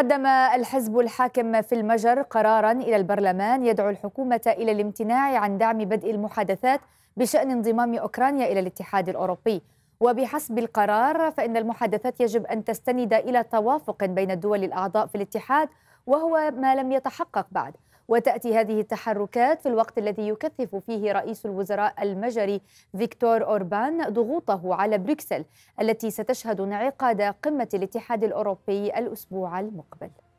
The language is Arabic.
قدم الحزب الحاكم في المجر قرارا الى البرلمان يدعو الحكومه الى الامتناع عن دعم بدء المحادثات بشان انضمام اوكرانيا الى الاتحاد الاوروبي وبحسب القرار فان المحادثات يجب ان تستند الى توافق بين الدول الاعضاء في الاتحاد وهو ما لم يتحقق بعد وتأتي هذه التحركات في الوقت الذي يكثف فيه رئيس الوزراء المجري فيكتور أوربان ضغوطه على بروكسل التي ستشهد انعقاد قمة الاتحاد الأوروبي الأسبوع المقبل